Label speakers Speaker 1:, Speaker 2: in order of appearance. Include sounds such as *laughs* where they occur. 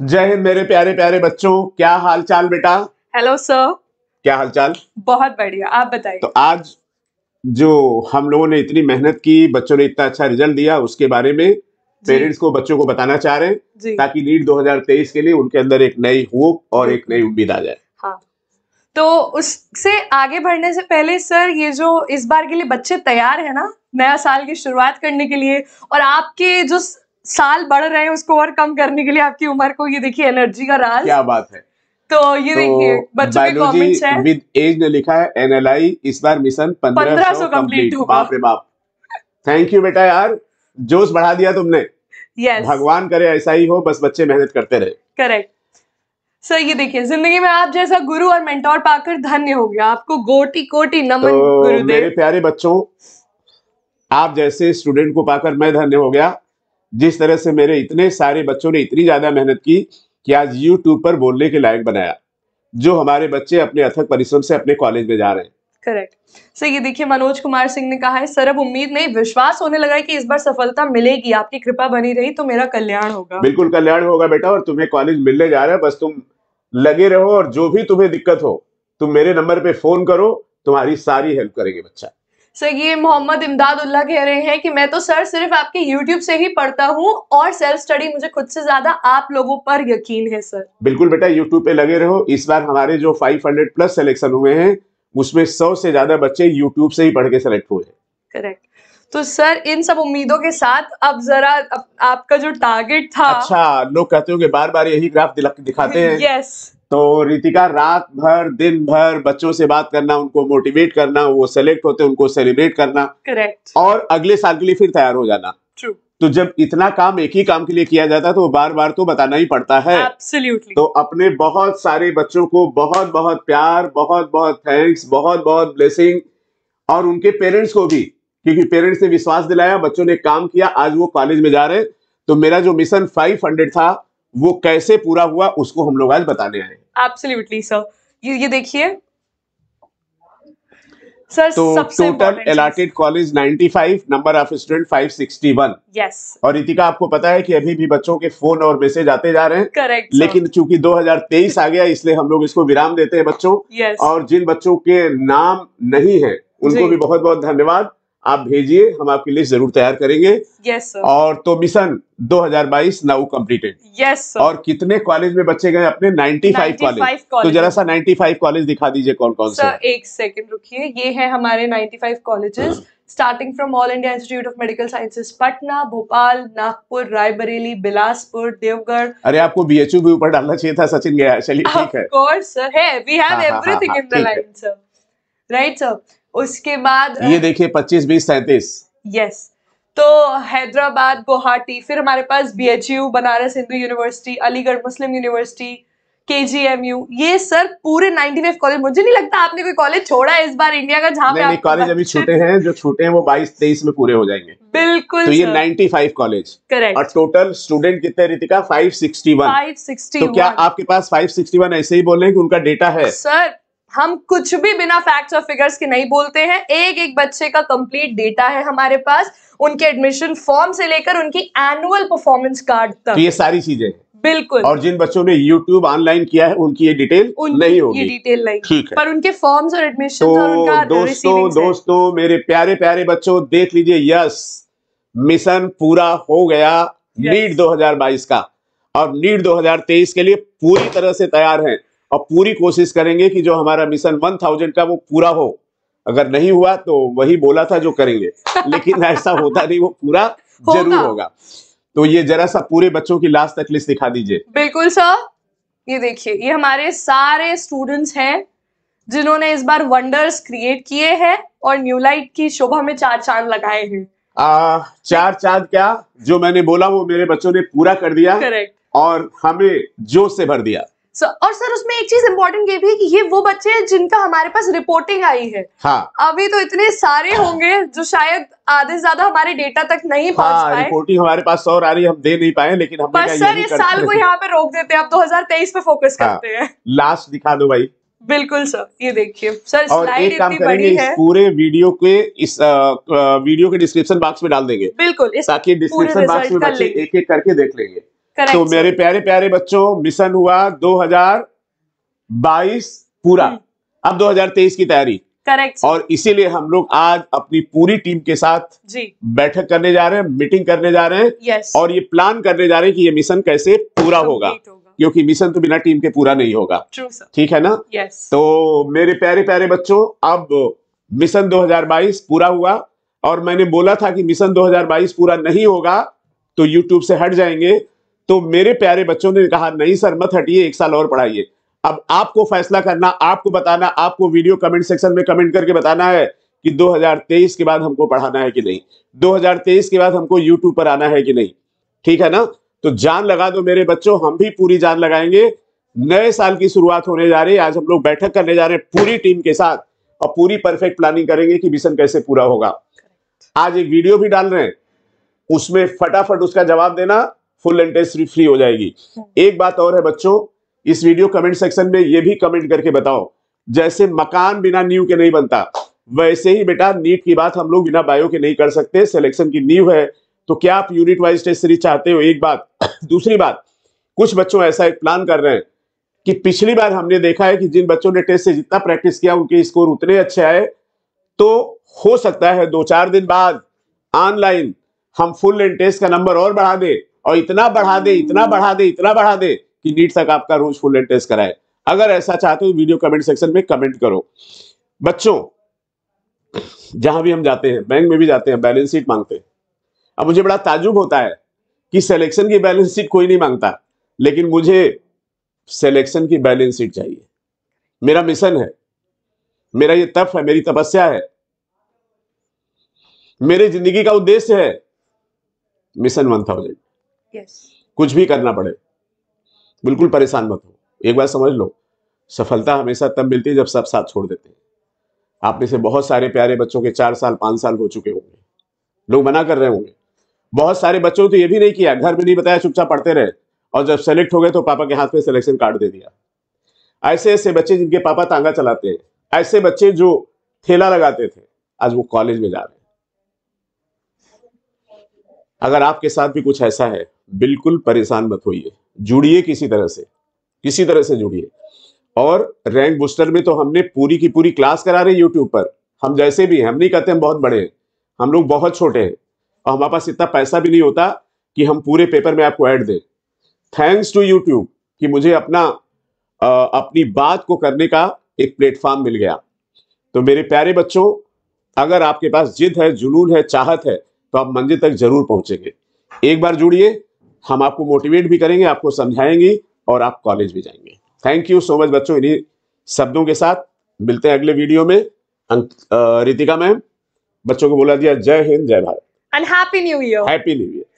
Speaker 1: जय हिंद मेरे प्यारे प्यारे बच्चों क्या हाल चाल बेटा हेलो सर क्या हाल चाल
Speaker 2: बहुत बढ़िया आप बताइए
Speaker 1: तो आज जो हम लोगों ने इतनी मेहनत की बच्चों ने इतना अच्छा रिजल्ट दिया उसके बारे में पेरेंट्स को बच्चों को बताना चाह रहे हैं ताकि नीट 2023 के लिए उनके अंदर एक नई होप और एक नई उम्मीद आ जाए
Speaker 2: हाँ। तो उससे आगे बढ़ने से पहले सर ये जो इस बार के लिए बच्चे तैयार है ना नया साल की शुरुआत करने के लिए और आपके जो साल बढ़ रहे हैं उसको और कम करने के लिए आपकी उम्र को ये देखिए एनर्जी का राज क्या बात है तो ये तो देखिए बच्चों के विद
Speaker 1: एज ने लिखा है एनएलआई इस बार मिशन सौ कम्प्लीट बाप रे बाप थैंक यू बेटा यार जोश बढ़ा दिया तुमने यस भगवान करे ऐसा ही हो बस बच्चे मेहनत करते रहे
Speaker 2: करेक्ट सर ये देखिए जिंदगी में आप जैसा गुरु और मेंटोर पाकर धन्य हो गया आपको गोटी कोटी नमन तो गुरुदेव मेरे
Speaker 1: प्यारे बच्चों आप जैसे स्टूडेंट को पाकर मैं धन्य हो गया जिस तरह से मेरे इतने सारे बच्चों ने इतनी ज़्यादा मेहनत की कि आज यूट्यूब पर बोलने के लायक बनाया जो हमारे बच्चे अपने अथक परिश्रम से अपने कॉलेज में जा रहे हैं
Speaker 2: करेक्ट सर ये देखिए मनोज कुमार सिंह ने कहा है सर अब उम्मीद नहीं विश्वास होने लगा है कि इस बार सफलता मिलेगी आपकी कृपा बनी रही तो मेरा कल्याण होगा बिल्कुल
Speaker 1: कल्याण होगा बेटा और तुम्हें कॉलेज मिलने जा रहा है बस तुम लगे रहो और जो भी तुम्हें दिक्कत हो तुम मेरे नंबर पे फोन करो तुम्हारी सारी हेल्प करेंगे बच्चा
Speaker 2: सर ये मोहम्मद इमदादुल्ला कह रहे हैं कि मैं तो सर सिर्फ आपके यूट्यूब से ही पढ़ता हूँ और सेल्फ स्टडी मुझे खुद से ज्यादा आप लोगों पर यकीन है सर
Speaker 1: बिल्कुल बेटा यूट्यूब पे लगे रहो इस बार हमारे जो 500 प्लस सिलेक्शन हुए हैं उसमें सौ से ज्यादा बच्चे यूट्यूब से ही पढ़ के सेलेक्ट हुए हैं
Speaker 2: करेक्ट तो सर इन सब उम्मीदों के साथ अब जरा अब आपका जो टारगेट था अच्छा
Speaker 1: लोग कहते हो बार बार यही ग्राफ दिखाते हैं यस तो रितिका रात भर दिन भर बच्चों से बात करना उनको मोटिवेट करना वो सेलेक्ट होते उनको सेलिब्रेट करना करेक्ट और अगले साल के लिए फिर तैयार हो जाना तो जब इतना काम एक ही काम के लिए किया जाता है तो बार बार तो बताना ही पड़ता है Absolutely. तो अपने बहुत सारे बच्चों को बहुत बहुत प्यार बहुत बहुत थैंक्स बहुत बहुत ब्लेसिंग और उनके पेरेंट्स को भी क्योंकि पेरेंट्स ने विश्वास दिलाया बच्चों ने काम किया आज वो कॉलेज में जा रहे हैं तो मेरा जो मिशन 500 था वो कैसे पूरा हुआ उसको हम लोग आज बताने आए
Speaker 2: एब्सोल्युटली सर ये ये देखिए सर तो total allotted
Speaker 1: college 95 number of student 561 yes और रितिका आपको पता है कि अभी भी बच्चों के फोन और मैसेज आते जा रहे हैं करेक्ट लेकिन चूंकि 2023 आ गया इसलिए हम लोग इसको विराम देते हैं बच्चों yes. और जिन बच्चों के नाम नहीं है उनको भी बहुत बहुत धन्यवाद आप भेजिए हम आपके लिए जरूर तैयार करेंगे यस yes, और तो मिशन 2022 नाउ कंप्लीटेड
Speaker 2: यस और
Speaker 1: कितने कॉलेज में बच्चे गए अपने 95, 95 कॉलेज तो जरा सा 95 कॉलेज दिखा दीजिए कौन कौन सा
Speaker 2: एक सेकंड रुकिए ये है हमारे 95 colleges starting from all India institute of medical sciences Patna Bhopal Nagpur Raebareli Bilaspur देवगढ़
Speaker 1: अरे आपको बीएचयू भी ऊपर डालना चाहिए था सचिन गया चलिए ठीक है
Speaker 2: राइट हाँ, सर हाँ, हाँ, उसके बाद ये
Speaker 1: देखिए पच्चीस बीस सैतीस
Speaker 2: यस तो हैदराबाद गुवाहाटी फिर हमारे पास B H U Banaras Hindu university Aligarh Muslim university K G M U ये सर पूरे 95 कॉलेज मुझे नहीं लगता आपने कोई कॉलेज छोड़ा है इस बार इंडिया का जहाँ नहीं,
Speaker 1: कॉलेज अभी छूटे हैं जो छूटे हैं वो 22 23 में पूरे हो जाएंगे
Speaker 2: बिल्कुल तो ये
Speaker 1: 95 कॉलेज करेक्ट और टोटल स्टूडेंट कितने रितिका 561
Speaker 2: 561 तो क्या
Speaker 1: आपके पास 561 ऐसे ही बोल रहे हैं कि उनका डेटा है
Speaker 2: सर हम कुछ भी बिना फैक्ट्स और फिगर्स के नहीं बोलते हैं एक एक बच्चे का कंप्लीट डेटा है हमारे पास उनके एडमिशन फॉर्म से लेकर उनकी एनुअल परफॉर्मेंस कार्ड तक तो ये
Speaker 1: सारी चीजें बिल्कुल और जिन बच्चों ने YouTube ऑनलाइन किया है उनकी ये डिटेल नहीं होगी ये
Speaker 2: डिटेल नहीं ठीक है पर उनके फॉर्म्स और एडमिशन तो और उनका दोस्तों
Speaker 1: दोस्तों मेरे प्यारे प्यारे बच्चों देख लीजिए यस मिशन पूरा हो गया नीट 2022 का और नीट 2023 के लिए पूरी तरह से तैयार है और पूरी कोशिश करेंगे कि जो हमारा मिशन वन थाउजेंड का वो पूरा हो अगर नहीं हुआ तो वही बोला था जो करेंगे *laughs* लेकिन ऐसा होता नहीं वो पूरा जरूर होगा तो ये जरा सा पूरे बच्चों की लास्ट तक लिस्ट दिखा दीजिए
Speaker 2: बिल्कुल सर ये देखिए ये हमारे सारे स्टूडेंट्स हैं जिन्होंने इस बार वंडर्स क्रिएट किए हैं और न्यू लाइट की शोभा में चार चांद लगाए हैं
Speaker 1: आ, चार चांद क्या जो मैंने बोला वो मेरे बच्चों ने पूरा कर दिया करेक्ट और हमें जोश से भर दिया
Speaker 2: So, और सर उसमें एक चीज इम्पोर्टेंट ये भी है कि ये वो बच्चे हैं जिनका हमारे पास रिपोर्टिंग आई है हाँ। अभी तो इतने सारे होंगे जो शायद आधे ज्यादा हमारे डेटा तक नहीं हाँ, पाए
Speaker 1: रिपोर्टिंग हमारे पास और आ रही हम दे नहीं पाए लेकिन हम सर ये साल को यहाँ
Speaker 2: पे रोक देते हैं हजार 2023 पे फोकस हाँ, करते हैं
Speaker 1: लास्ट दिखा दो भाई
Speaker 2: बिल्कुल सर ये देखिए सर और एक काम करेंगे
Speaker 1: पूरे वीडियो के इस वीडियो के डिस्क्रिप्शन बॉक्स में डाल देंगे
Speaker 2: बिल्कुल ताकि डिस्क्रिप्शन बॉक्स में एक
Speaker 1: एक करके देख लेंगे तो मेरे प्यारे प्यारे बच्चों मिशन हुआ 2022 पूरा हम्म। अब 2023 की तैयारी करेक्ट और इसीलिए हम लोग आज अपनी पूरी टीम के साथ जी बैठक करने जा रहे हैं मीटिंग करने जा रहे हैं और ये प्लान करने जा रहे हैं कि ये मिशन कैसे पूरा होगा क्योंकि मिशन तो बिना टीम के पूरा नहीं होगा ठीक है ना तो मेरे प्यारे प्यारे बच्चों अब मिशन 2022 पूरा हुआ और मैंने बोला था कि मिशन 2022 पूरा नहीं होगा तो यूट्यूब से हट जाएंगे तो मेरे प्यारे बच्चों ने कहा नहीं सर मत हटिए एक साल और पढ़ाइए अब आपको फैसला करना आपको बताना आपको वीडियो कमेंट सेक्शन में कमेंट करके बताना है कि 2023 के बाद हमको पढ़ाना है कि नहीं 2023 के बाद हमको यूट्यूब पर आना है कि नहीं ठीक है ना तो जान लगा दो मेरे बच्चों हम भी पूरी जान लगाएंगे नए साल की शुरुआत होने जा रही है आज हम लोग बैठक करने जा रहे हैं पूरी टीम के साथ और पूरी परफेक्ट प्लानिंग करेंगे कि मिशन कैसे पूरा होगा आज एक वीडियो भी डाल रहे हैं उसमें फटाफट उसका जवाब देना फुल एंड फ्री हो जाएगी हम्म। एक बात और है बच्चों इस वीडियो कमेंट सेक्शन में ये भी कमेंट करके बताओ जैसे मकान बिना न्यू के नहीं बनता वैसे ही बेटा नीट की बात हम लोग बिना बायो के नहीं कर सकते सिलेक्शन की नीव है तो क्या आप यूनिट वाइज टेस्ट सीरीज चाहते हो एक बात *clears throat* दूसरी बात कुछ बच्चों ऐसा एक प्लान कर रहे हैं कि पिछली बार हमने देखा है कि जिन बच्चों ने टेस्ट से जितना प्रैक्टिस किया उनके स्कोर उतने अच्छे आए तो हो सकता है दो चार दिन बाद ऑनलाइन हम फुल एंड टेस्ट का नंबर और बढ़ा दें और इतना बढ़ा दे इतना बढ़ा दे इतना बढ़ा दे कि नीट तक आपका रोज फुल एंड टेस्ट कराए अगर ऐसा चाहते हो वीडियो कमेंट सेक्शन में कमेंट करो बच्चों जहां भी हम जाते हैं बैंक में भी जाते हैं बैलेंस शीट मांगते हैं अब मुझे बड़ा ताजुब होता है कि सिलेक्शन की बैलेंस शीट कोई नहीं मांगता लेकिन मुझे सिलेक्शन की बैलेंस शीट चाहिए मेरा मिशन है मेरा ये तप है मेरी तपस्या है मेरी जिंदगी का उद्देश्य है मिशन वन थाउजेंड
Speaker 2: कुछ
Speaker 1: भी करना पड़े बिल्कुल परेशान मत हो एक बार समझ लो सफलता हमेशा तब मिलती है जब सब साथ छोड़ देते हैं आप में से बहुत सारे प्यारे बच्चों के चार साल पांच साल हो चुके होंगे लोग मना कर रहे होंगे बहुत सारे बच्चों तो ये भी नहीं किया घर में नहीं बताया चुपचाप पढ़ते रहे और जब सेलेक्ट हो गए तो पापा के हाथ में सिलेक्शन कार्ड दे दिया ऐसे ऐसे बच्चे जिनके पापा तांगा चलाते हैं ऐसे बच्चे जो ठेला लगाते थे आज वो कॉलेज में जा रहे हैं अगर आपके साथ भी कुछ ऐसा है बिल्कुल परेशान मत होइए जुड़िए किसी तरह से किसी तरह से जुड़िए और रैंक बूस्टर में तो हमने पूरी की पूरी क्लास करा रहे यूट्यूब पर हम जैसे भी हैं हम नहीं कहते हम बहुत बड़े हैं हम लोग बहुत छोटे हैं और हमारे पास इतना पैसा भी नहीं होता कि हम पूरे पेपर में आपको ऐड दें थैंक्स टू यूट्यूब कि मुझे अपना आ, अपनी बात को करने का एक प्लेटफॉर्म मिल गया तो मेरे प्यारे बच्चों अगर आपके पास जिद है जुनून है चाहत है तो आप मंजिल तक जरूर पहुंचेंगे एक बार जुड़िए हम आपको मोटिवेट भी करेंगे आपको समझाएंगे और आप कॉलेज भी जाएंगे थैंक यू सो मच बच्चों इन्हीं शब्दों के साथ मिलते हैं अगले वीडियो में रितिका मैम बच्चों को बोला दिया जय हिंद जय Bharat
Speaker 2: and happy new year
Speaker 1: happy new year